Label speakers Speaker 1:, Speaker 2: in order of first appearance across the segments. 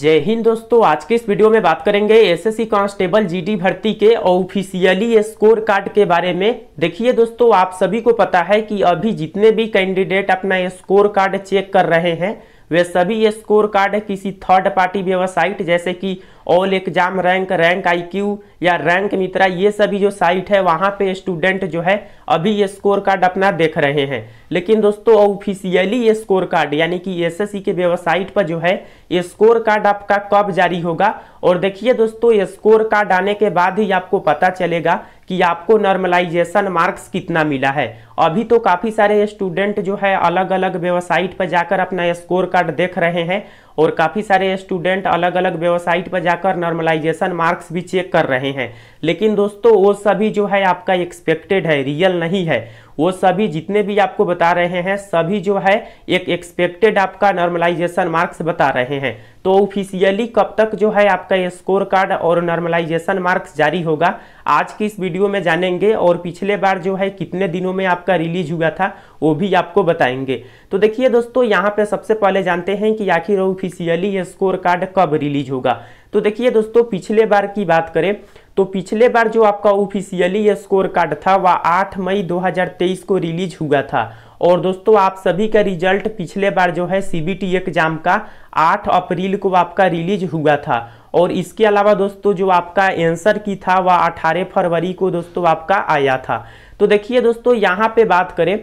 Speaker 1: जय हिंद दोस्तों आज के इस वीडियो में बात करेंगे एसएससी कांस्टेबल जीडी भर्ती के ऑफिशियली स्कोर कार्ड के बारे में देखिए दोस्तों आप सभी को पता है कि अभी जितने भी कैंडिडेट अपना स्कोर कार्ड चेक कर रहे हैं वे सभी स्कोर कार्ड किसी थर्ड पार्टी वेबसाइट जैसे कि all exam rank rank IQ या रैंक मित्रा ये सभी जो साइट है वहाँ पे स्टूडेंट जो है अभी ये स्कोर कार्ड अपना देख रहे हैं लेकिन दोस्तों ऑफिशियली ये स्कोर कार्ड यानी कि एसएससी के वेबसाइट पर जो है ये स्कोर कार्ड आपका कब जारी होगा और देखिए दोस्तों ये स्कोर कार्ड आने के बाद ही आपको पता चलेगा कि आपको नॉर्मलाइजेशन मार्क्स कितना मिला है अभी तो काफ़ी सारे स्टूडेंट जो है अलग अलग वेबसाइट पर जाकर अपना स्कोर कार्ड देख रहे हैं और काफ़ी सारे स्टूडेंट अलग अलग वेबसाइट पर जाकर नॉर्मलाइजेशन मार्क्स भी चेक कर रहे हैं लेकिन दोस्तों वो सभी जो है आपका एक्सपेक्टेड है रियल नहीं है वो सभी जितने भी आपको बता रहे हैं सभी जो है एक एक्सपेक्टेड आपका नॉर्मलाइजेशन मार्क्स बता रहे हैं तो ऑफिशियली कब तक जो है आपका ये स्कोर कार्ड और नॉर्मलाइजेशन मार्क्स जारी होगा आज की इस वीडियो में जानेंगे और पिछले बार जो है कितने दिनों में आपका रिलीज हुआ था वो भी आपको बताएंगे तो देखिए दोस्तों यहाँ पे सबसे पहले जानते हैं कि आखिर ऑफिशियली स्कोर कार्ड कब रिलीज होगा तो देखिए दोस्तों पिछले बार की बात करें तो पिछले बार जो आपका ऑफिशियली स्कोर कार्ड था वह आठ मई 2023 को रिलीज हुआ था और दोस्तों आप सभी का रिजल्ट पिछले बार जो है सीबीटी एग्जाम का 8 अप्रैल को आपका रिलीज हुआ था और इसके अलावा दोस्तों जो आपका आंसर की था वह 18 फरवरी को दोस्तों आपका आया था तो देखिए दोस्तों यहाँ पे बात करें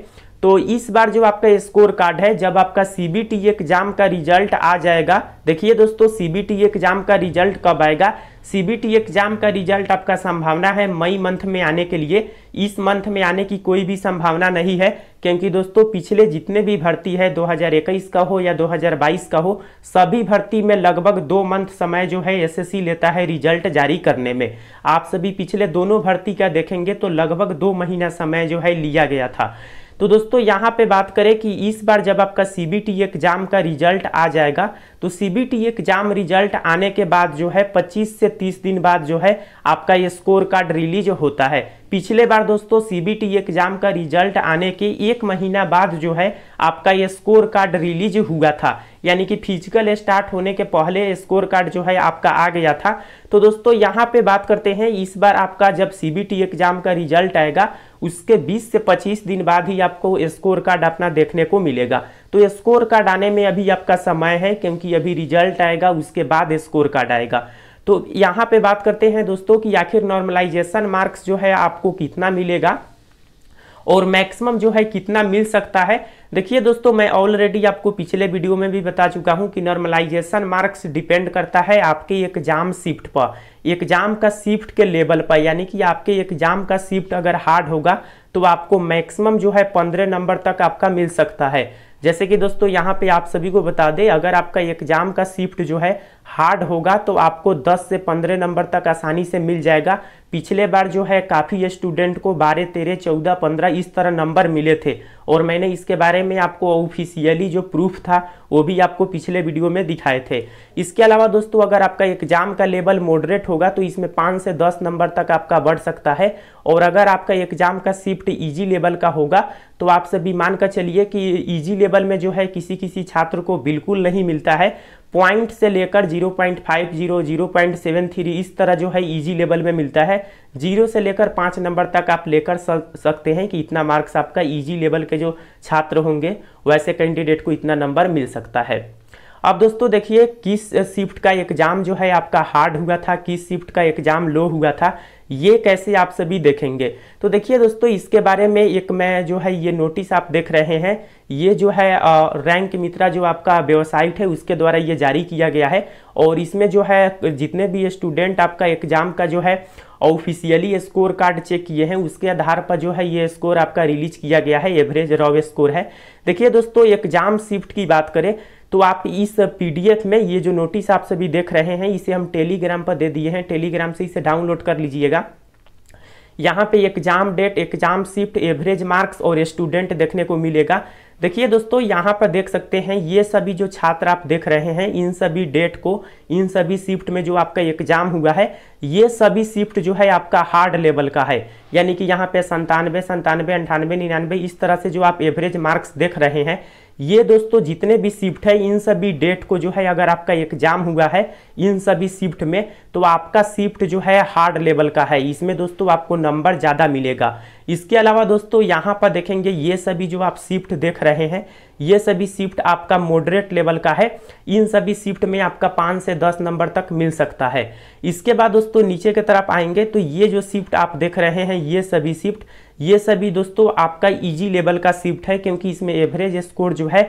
Speaker 1: तो इस बार जो आपका स्कोर कार्ड है जब आपका सी बी एग्जाम का रिजल्ट आ जाएगा देखिए दोस्तों सीबीटी एग्जाम का रिजल्ट कब आएगा सीबीटी एग्जाम का रिजल्ट आपका संभावना है मई मंथ में आने के लिए इस मंथ में आने की कोई भी संभावना नहीं है क्योंकि दोस्तों पिछले जितने भी भर्ती है 2021 का हो या 2022 का हो सभी भर्ती में लगभग दो मंथ समय जो है एसएससी लेता है रिजल्ट जारी करने में आप सभी पिछले दोनों भर्ती का देखेंगे तो लगभग दो महीना समय जो है लिया गया था तो दोस्तों यहाँ पे बात करें कि इस बार जब आपका सी बी एग्ज़ाम का रिजल्ट आ जाएगा तो सी बी एग्ज़ाम रिजल्ट आने के बाद जो है 25 से 30 दिन बाद जो है आपका ये स्कोर कार्ड रिलीज होता है पिछले बार दोस्तों सी बी एग्ज़ाम का रिजल्ट आने के एक महीना बाद जो है आपका ये स्कोर कार्ड रिलीज हुआ था यानी कि फिजिकल स्टार्ट होने के पहले स्कोर कार्ड जो है आपका आ गया था तो दोस्तों यहाँ पे बात करते हैं इस बार आपका जब सी एग्ज़ाम e का रिजल्ट आएगा उसके 20 से 25 दिन बाद ही आपको स्कोर कार्ड अपना देखने को मिलेगा तो स्कोर कार्ड आने में अभी आपका समय है क्योंकि अभी रिजल्ट आएगा उसके बाद स्कोर कार्ड आएगा तो यहाँ पे बात करते हैं दोस्तों कि आखिर नॉर्मलाइजेशन मार्क्स जो है आपको कितना मिलेगा और मैक्सिमम जो है कितना मिल सकता है देखिए दोस्तों मैं ऑलरेडी आपको पिछले वीडियो में भी बता चुका हूँ कि नॉर्मलाइजेशन मार्क्स डिपेंड करता है आपके एग्जाम शिफ्ट पर एग्जाम का शिफ्ट के लेवल पर यानी कि आपके एग्जाम का शिफ्ट अगर हार्ड होगा तो आपको मैक्सिमम जो है पंद्रह नंबर तक आपका मिल सकता है जैसे कि दोस्तों यहाँ पे आप सभी को बता दें अगर आपका एग्जाम का शिफ्ट जो है हार्ड होगा तो आपको 10 से 15 नंबर तक आसानी से मिल जाएगा पिछले बार जो है काफ़ी स्टूडेंट को बारह तेरह चौदह पंद्रह इस तरह नंबर मिले थे और मैंने इसके बारे में आपको ऑफिशियली जो प्रूफ था वो भी आपको पिछले वीडियो में दिखाए थे इसके अलावा दोस्तों अगर आपका एग्जाम का लेवल मॉडरेट होगा तो इसमें पाँच से दस नंबर तक आपका बढ़ सकता है और अगर आपका एग्जाम का शिफ्ट ईजी लेवल का होगा तो आप सभी मान कर चलिए कि ईजी लेवल में जो है किसी किसी छात्र को बिल्कुल नहीं मिलता है पॉइंट से लेकर 0.50, 0.73 इस तरह जो है इजी लेवल में मिलता है जीरो से लेकर पाँच नंबर तक आप लेकर सकते हैं कि इतना मार्क्स आपका इजी लेवल के जो छात्र होंगे वैसे कैंडिडेट को इतना नंबर मिल सकता है अब दोस्तों देखिए किस शिफ्ट का एग्ज़ाम जो है आपका हार्ड हुआ था किस शिफ्ट का एग्ज़ाम लो हुआ था ये कैसे आप सभी देखेंगे तो देखिए दोस्तों इसके बारे में एक मैं जो है ये नोटिस आप देख रहे हैं ये जो है रैंक मित्रा जो आपका वेबसाइट है उसके द्वारा ये जारी किया गया है और इसमें जो है जितने भी स्टूडेंट आपका एग्जाम का जो है ऑफिशियली स्कोर कार्ड चेक किए हैं उसके आधार पर जो है ये स्कोर आपका रिलीज किया गया है एवरेज रॉ स्कोर है देखिए दोस्तों एग्जाम शिफ्ट की बात करें तो आप इस पीडीएफ में ये जो नोटिस आप सभी देख रहे हैं इसे हम टेलीग्राम पर दे दिए हैं टेलीग्राम से इसे डाउनलोड कर लीजिएगा यहाँ पे exam date exam shift average marks और स्टूडेंट देखने को मिलेगा देखिए दोस्तों यहाँ पर देख सकते हैं ये सभी जो छात्र आप देख रहे हैं इन सभी डेट को इन सभी शिफ्ट में जो आपका एग्जाम हुआ है ये सभी शिफ्ट जो है आपका हार्ड लेवल का है यानी कि यहाँ पे संतानवे संतानवे अंठानवे निन्यानवे इस तरह से जो आप एवरेज मार्क्स देख रहे हैं ये दोस्तों जितने भी शिफ्ट है इन सभी डेट को जो है अगर आपका एग्जाम हुआ है इन सभी शिफ्ट में तो आपका शिफ्ट जो है हार्ड लेवल का है इसमें दोस्तों आपको नंबर ज़्यादा मिलेगा इसके अलावा दोस्तों यहाँ पर देखेंगे ये सभी जो आप शिफ्ट देख रहे हैं ये सभी शिफ्ट आपका मॉडरेट लेवल का है इन सभी शिफ्ट में आपका पाँच से दस नंबर तक मिल सकता है इसके बाद दोस्तों नीचे की तरफ आएंगे तो ये जो शिफ्ट आप देख रहे हैं ये सभी शिफ्ट ये सभी दोस्तों आपका इजी e लेवल का शिफ्ट है क्योंकि इसमें एवरेज स्कोर जो है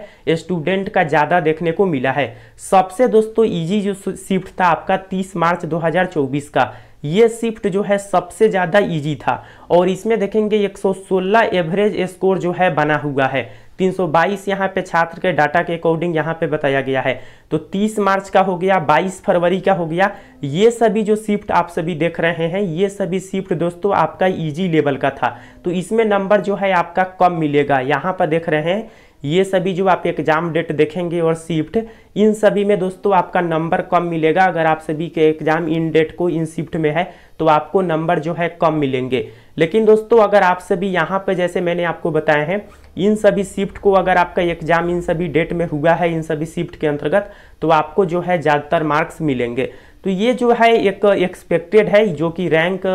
Speaker 1: स्टूडेंट का ज़्यादा देखने को मिला है सबसे दोस्तों इजी e जो शिफ्ट था आपका तीस मार्च 2024 का ये शिफ्ट जो है सबसे ज़्यादा इजी e था और इसमें देखेंगे 116 एवरेज स्कोर जो है बना हुआ है 322 यहाँ पे छात्र के डाटा के अकॉर्डिंग यहाँ पे बताया गया है तो 30 मार्च का हो गया 22 फरवरी का हो गया ये सभी जो शिफ्ट आप सभी देख रहे हैं ये सभी शिफ्ट दोस्तों आपका इजी लेवल का था तो इसमें नंबर जो है आपका कम मिलेगा यहाँ पर देख रहे हैं ये सभी जो आप एग्जाम डेट देखेंगे और शिफ्ट इन सभी में दोस्तों आपका नंबर कम मिलेगा अगर आप सभी के एग्जाम इन डेट को इन शिफ्ट में है तो आपको नंबर जो है कम मिलेंगे लेकिन दोस्तों अगर आप सभी यहाँ पर जैसे मैंने आपको बताए हैं इन सभी शिफ्ट को अगर आपका एग्जाम इन सभी डेट में हुआ है इन सभी शिफ्ट के अंतर्गत तो आपको जो है ज़्यादातर मार्क्स मिलेंगे तो ये जो है एक एक्सपेक्टेड है जो कि रैंक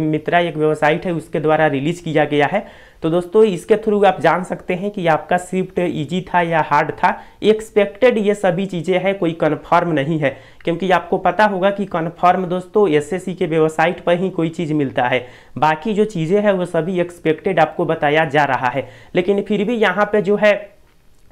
Speaker 1: मित्रा एक वेबसाइट है उसके द्वारा रिलीज किया गया है तो दोस्तों इसके थ्रू आप जान सकते हैं कि आपका शिफ्ट ईजी था या हार्ड था एक्सपेक्टेड ये सभी चीज़ें हैं कोई कन्फर्म नहीं है क्योंकि आपको पता होगा कि कन्फर्म दोस्तों एसएससी के वेबसाइट पर ही कोई चीज़ मिलता है बाकी जो चीज़ें हैं वो सभी एक्सपेक्टेड आपको बताया जा रहा है लेकिन फिर भी यहाँ पर जो है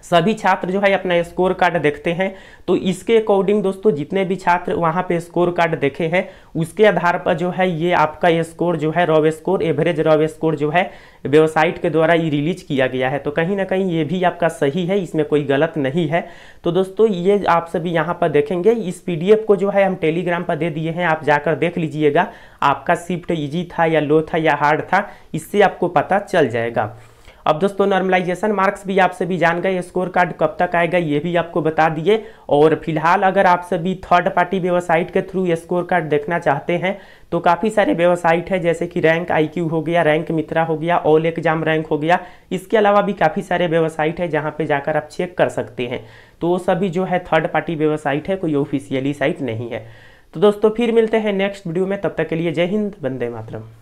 Speaker 1: सभी छात्र जो है अपना स्कोर कार्ड देखते हैं तो इसके अकॉर्डिंग दोस्तों जितने भी छात्र वहाँ पे स्कोर कार्ड देखे हैं उसके आधार पर जो है ये आपका स्कोर जो है raw score average raw score जो है वेबसाइट के द्वारा ये रिलीज किया गया है तो कहीं ना कहीं ये भी आपका सही है इसमें कोई गलत नहीं है तो दोस्तों ये आप सभी यहाँ पर देखेंगे इस पी को जो है हम टेलीग्राम पर दे दिए हैं आप जाकर देख लीजिएगा आपका शिफ्ट ईजी था या लो था या हार्ड था इससे आपको पता चल जाएगा अब दोस्तों नॉर्मलाइजेशन मार्क्स भी आप सभी जान गए स्कोर कार्ड कब तक आएगा ये भी आपको बता दिए और फिलहाल अगर आप सभी थर्ड पार्टी वेबसाइट के थ्रू स्कोर कार्ड देखना चाहते हैं तो काफ़ी सारे वेबसाइट है जैसे कि रैंक आई हो गया रैंक मित्रा हो गया ऑल एग्जाम रैंक हो गया इसके अलावा भी काफ़ी सारे वेबसाइट है जहाँ पर जाकर आप चेक कर सकते हैं तो सभी जो है थर्ड पार्टी वेबसाइट है कोई ऑफिशियली साइट नहीं है तो दोस्तों फिर मिलते हैं नेक्स्ट वीडियो में तब तक के लिए जय हिंद वंदे मातरम